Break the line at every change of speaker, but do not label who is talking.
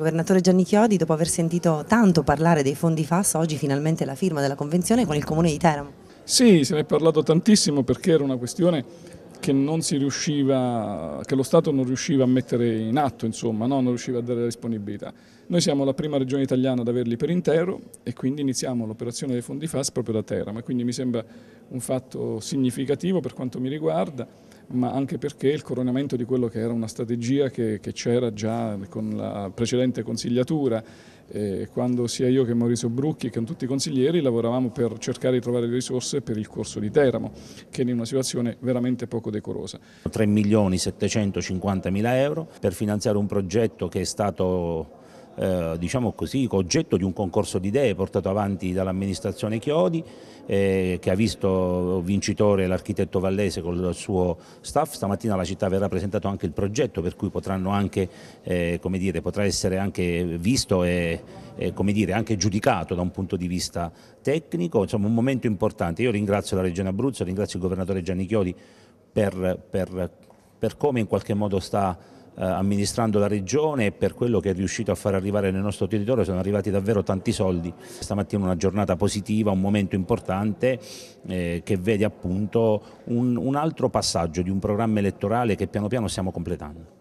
Governatore Gianni Chiodi, dopo aver sentito tanto parlare dei fondi FAS, oggi finalmente la firma della
convenzione con il
Comune di Teramo.
Sì, se ne è parlato tantissimo perché era una questione che, non si riusciva, che lo Stato non riusciva a mettere in atto, insomma, no? non riusciva a dare la disponibilità. Noi siamo la prima regione italiana ad averli per intero e quindi iniziamo l'operazione dei fondi FAS proprio da Teramo e quindi mi sembra un fatto significativo per quanto mi riguarda, ma anche perché il coronamento di quello che era una strategia che, c'era già con la precedente consigliatura, eh, quando sia io che Maurizio Brucchi, che tutti i consiglieri, lavoravamo per cercare di trovare le risorse per il corso di Teramo, che è in una situazione veramente poco decorosa.
3 milioni 750 mila euro per finanziare un progetto che è stato eh, diciamo così, oggetto di un concorso di idee portato avanti dall'amministrazione Chiodi eh, che ha visto vincitore l'architetto Vallese con il suo staff. Stamattina alla città verrà presentato anche il progetto per cui anche, eh, dire, potrà essere anche visto e dire, anche giudicato da un punto di vista tecnico. Insomma un momento importante. Io ringrazio la Regione Abruzzo, ringrazio il governatore Gianni Chiodi per, per, per come in qualche modo sta eh, amministrando la regione e per quello che è riuscito a far arrivare nel nostro territorio sono arrivati davvero tanti soldi. Stamattina una giornata positiva, un momento importante eh, che vede appunto un, un altro passaggio di un programma elettorale che piano piano stiamo completando.